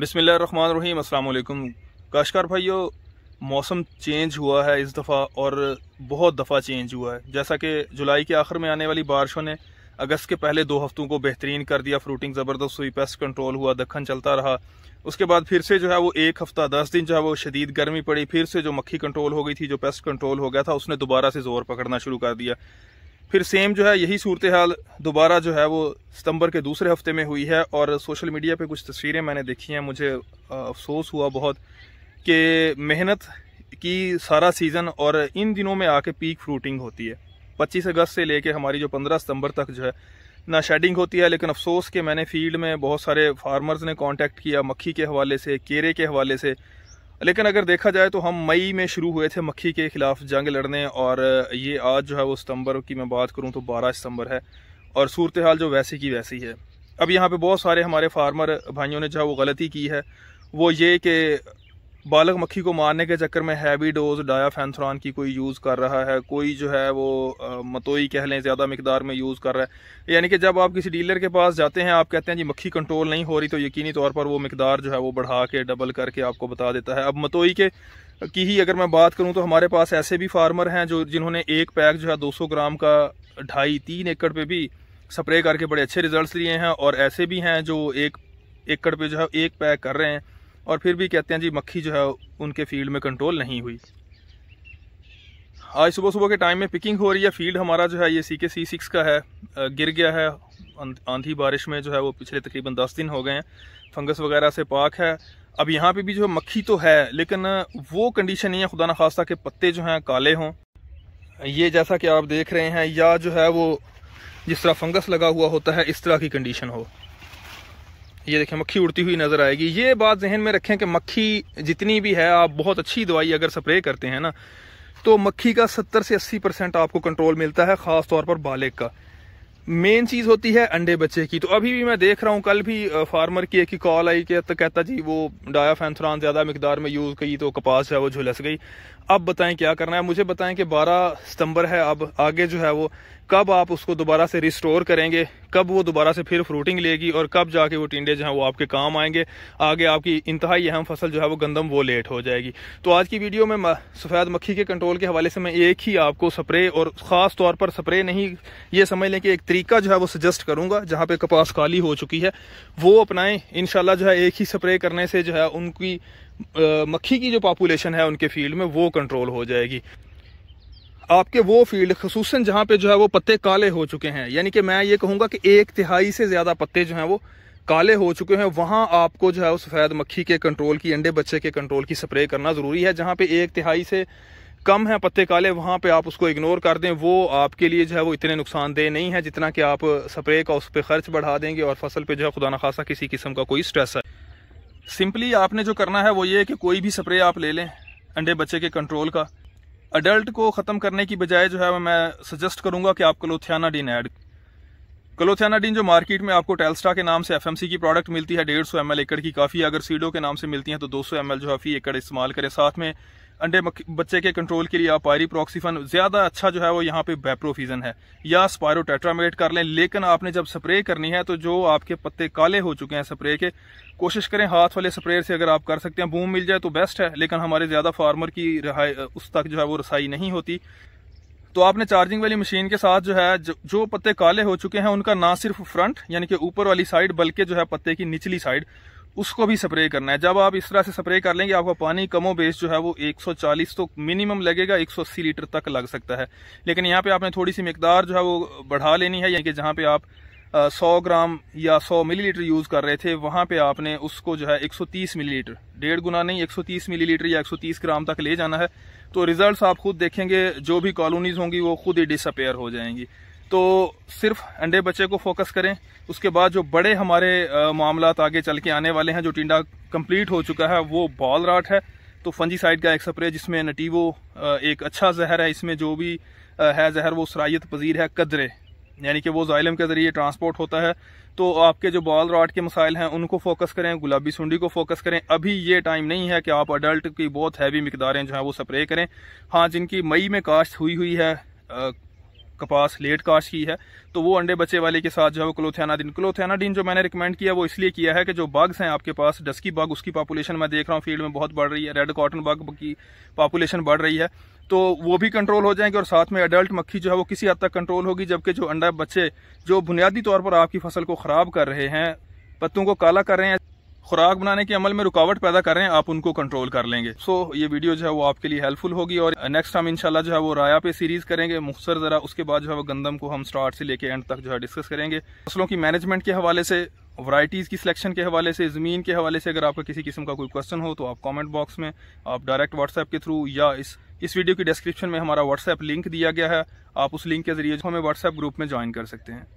बिसमिल्ल रही अल्लाम काशकार भाइयों मौसम चेंज हुआ है इस दफ़ा और बहुत दफ़ा चेंज हुआ है जैसा कि जुलाई के आखिर में आने वाली बारिशों ने अगस्त के पहले दो हफ्तों को बेहतरीन कर दिया फ्रूटिंग ज़बरदस्त हुई पेस्ट कंट्रोल हुआ दखन चलता रहा उसके बाद फिर से जो है वो एक हफ्ता दस दिन जो है वो शदीद गर्मी पड़ी फिर से जो मक्खी कंट्रोल हो गई थी जो पेस्ट कंट्रोल हो गया था उसने दोबारा से ज़ोर पकड़ना शुरू कर दिया फिर सेम जो है यही सूरत हाल दोबारा जो है वो सितंबर के दूसरे हफ्ते में हुई है और सोशल मीडिया पे कुछ तस्वीरें मैंने देखी हैं मुझे अफसोस हुआ बहुत कि मेहनत की सारा सीज़न और इन दिनों में आके पीक फ्रूटिंग होती है 25 अगस्त से लेके हमारी जो 15 सितंबर तक जो है ना शेडिंग होती है लेकिन अफसोस के मैंने फील्ड में बहुत सारे फार्मर्स ने कॉन्टेक्ट किया मक्खी के हवाले से केरे के हवाले से लेकिन अगर देखा जाए तो हम मई में शुरू हुए थे मक्खी के ख़िलाफ़ जंग लड़ने और ये आज जो है वो सितंबर की मैं बात करूँ तो बारह सितंबर है और सूरत हाल जो वैसी की वैसी है अब यहाँ पे बहुत सारे हमारे फार्मर भाइयों ने जो है वो गलती की है वो ये कि बालक मक्खी को मारने के चक्कर में हैवी डोज डायाफेंथ्रॉन की कोई यूज़ कर रहा है कोई जो है वो मतोई कह लें ज़्यादा मकदार में यूज़ कर रहा है यानी कि जब आप किसी डीलर के पास जाते हैं आप कहते हैं जी मक्खी कंट्रोल नहीं हो रही तो यकीनी तौर पर वो मकदार जो है वो बढ़ा के डबल करके आपको बता देता है अब मतोई के की ही अगर मैं बात करूँ तो हमारे पास ऐसे भी फार्मर हैं जो जिन्होंने एक पैक जो है दो ग्राम का ढाई तीन एकड़ पे भी स्प्रे करके बड़े अच्छे रिजल्ट लिए हैं और ऐसे भी हैं जो एक एकड़ पे जो है एक पैक कर रहे हैं और फिर भी कहते हैं जी मक्खी जो है उनके फील्ड में कंट्रोल नहीं हुई आज सुबह सुबह के टाइम में पिकिंग हो रही है फील्ड हमारा जो है ये सी के सी सिक्स का है गिर गया है आंधी बारिश में जो है वो पिछले तकरीबन दस दिन हो गए हैं फंगस वगैरह से पाक है अब यहाँ पे भी जो मक्खी तो है लेकिन वो कंडीशन नहीं है खुदा न खास्ता के पत्ते जो हैं काले हों ये जैसा कि आप देख रहे हैं या जो है वो जिस तरह फंगस लगा हुआ होता है इस तरह की कंडीशन हो ये देखें मक्खी उड़ती हुई नज़र आएगी ये बात जहन में रखें कि मक्खी जितनी भी है आप बहुत अच्छी दवाई अगर स्प्रे करते हैं ना तो मक्खी का 70 से 80 परसेंट आपको कंट्रोल मिलता है ख़ास तौर पर बालिक का मेन चीज़ होती है अंडे बच्चे की तो अभी भी मैं देख रहा हूँ कल भी फार्मर की एक ही कॉल आई कि तो कहता जी वो डायाफेंथरान ज़्यादा मकदार में यूज़ की तो कपास है वो झुलस गई अब बताएं क्या करना है मुझे बताएं कि 12 सितंबर है अब आगे जो है वो कब आप उसको दोबारा से रिस्टोर करेंगे कब वो दोबारा से फिर फ्रूटिंग लेगी और कब जाके वो टिंडे जो है वो आपके काम आएंगे आगे आपकी इंतहाई अहम फसल जो है वो गंदम वो लेट हो जाएगी तो आज की वीडियो में सफ़ेद मक्खी के कंट्रोल के हवाले से मैं एक ही आपको स्प्रे और ख़ास तौर पर स्प्रे नहीं ये समझ लें कि एक तरीका जो है वो सजेस्ट करूंगा जहाँ पर कपास काली हो चुकी है वो अपनाएं इनशाला जो है एक ही स्प्रे करने से जो है उनकी मक्खी की जो पॉपुलेशन है उनके फील्ड में वो कंट्रोल हो जाएगी आपके वो फील्ड खसूस जहाँ पे जो है वो पत्ते काले हो चुके हैं यानी कि मैं ये कहूँगा कि एक तिहाई से ज़्यादा पत्ते जो हैं वो काले हो चुके हैं वहाँ आपको जो है सफ़ेद मक्खी के कंट्रोल की अंडे बच्चे के कंट्रोल की स्प्रे करना ज़रूरी है जहाँ पे एक तिहाई से कम है पत्ते काले वहाँ पे आप उसको इग्नोर कर दें वो आपके लिए जो है वो इतने नुकसानदेह नहीं है जितना कि आप स्प्रे का उस पर खर्च बढ़ा देंगे और फसल पे जो है खुदा न खासा किसी किस्म का कोई स्ट्रेस है सिंपली आपने जो करना है वो ये कि कोई भी स्प्रे आप ले लें अंडे बच्चे के कंट्रोल का अडल्ट को ख़त्म करने की बजाय जो है मैं सजेस्ट करूंगा कि आप एड ऐड क्लोथियानाडीन जो मार्केट में आपको टेलस्टा के नाम से एफएमसी की प्रोडक्ट मिलती है डेढ़ सौ एम एकड़ की काफ़ी अगर सीडो के नाम से मिलती है तो दो सौ जो है फी एकड़ इस्तेमाल करें साथ में अंडे बच्चे के कंट्रोल के लिए आप पायरी प्रोक्सीफन ज़्यादा अच्छा जो है वो यहाँ पे बेप्रोफीजन है या टेट्रामेट कर लें लेकिन आपने जब स्प्रे करनी है तो जो आपके पत्ते काले हो चुके हैं स्प्रे के कोशिश करें हाथ वाले स्प्रे से अगर आप कर सकते हैं बूम मिल जाए तो बेस्ट है लेकिन हमारे ज़्यादा फार्मर की रहाई उस तक जो है वो रसाई नहीं होती तो आपने चार्जिंग वाली मशीन के साथ जो है जो, जो पत्ते काले हो चुके हैं उनका ना सिर्फ फ्रंट यानी कि ऊपर वाली साइड बल्कि जो है पत्ते की निचली साइड उसको भी स्प्रे करना है जब आप इस तरह से स्प्रे कर लेंगे आपका पानी कमो बेस जो है वो 140 तो मिनिमम लगेगा 180 लीटर तक लग सकता है लेकिन यहाँ पे आपने थोड़ी सी मकदार जो है वो बढ़ा लेनी है यानी कि जहाँ पे आप 100 ग्राम या 100 मिलीलीटर यूज़ कर रहे थे वहां पे आपने उसको जो है 130 मिलीलीटर डेढ़ गुना नहीं 130 मिलीलीटर या 130 ग्राम तक ले जाना है तो रिजल्ट्स आप खुद देखेंगे जो भी कॉलोनीज होंगी वो खुद ही डिसअपेयर हो जाएंगी तो सिर्फ अंडे बच्चे को फोकस करें उसके बाद जो बड़े हमारे मामला आगे चल के आने वाले हैं जो टिंडा कंप्लीट हो चुका है वो बॉल राट है तो फंजीसाइड का एक स्प्रे जिसमें नटीवो एक अच्छा जहर है इसमें जो भी है जहर वो सराइत पजीर है कदरे यानी कि वो जाइलम के ज़रिए ट्रांसपोर्ट होता है तो आपके जो बॉल रॉड के मसाइल हैं उनको फोकस करें गुलाबी सुंडी को फोकस करें अभी ये टाइम नहीं है कि आप अडल्ट की बहुत हैवी मकदारें जो हैं वो स्प्रे करें हाँ जिनकी मई में काश्त हुई हुई है कपास लेट काश की है तो वो अंडे बच्चे वाले के साथ जो है वो क्लोथेनाडिन क्लोथेनाडिन जो मैंने रिकमेंड किया वो इसलिए किया है कि जो बग्स हैं आपके पास डस्की बग उसकी पॉपुलेशन मैं देख रहा हूँ फील्ड में बहुत बढ़ रही है रेड कॉटन बग की पॉपुलेशन बढ़ रही है तो वो भी कंट्रोल हो जाएंगे और साथ में एडल्ट मक्खी जो है वो किसी हद तक कंट्रोल होगी जबकि जो अंडा बच्चे जो बुनियादी तौर पर आपकी फसल को ख़राब कर रहे हैं पत्तों को काला कर रहे हैं खुराक बनाने के अमल में रुकावट पैदा करें आप उनको कंट्रोल कर लेंगे सो so, ये वीडियो जो है वो आपके लिए हेल्पफुल होगी और नेक्स्ट हम इंशाल्लाह जो है वो राया पे सीरीज करेंगे मुख्तर ज़रा उसके बाद जो है वो गंदम को हम स्टार्ट से लेके एंड तक जो है डिस्कस करेंगे फसलों की मैनेजमेंट के हवाले से वराइटीज़ की सिलेक्शन के हवाले से ज़मीन के हवाले से अगर आपका किसी किस्म का कोई क्वेश्चन हो तो आप कमेंट बॉक्स में आप डायरेक्ट व्हाट्सएप के थ्रू या इस इस वीडियो की डिस्क्रिप्शन में हमारा व्हाट्सएप लिंक दिया गया है आप उस लिंक के जरिए हमें व्हाट्सएप ग्रुप में ज्वाइन कर सकते हैं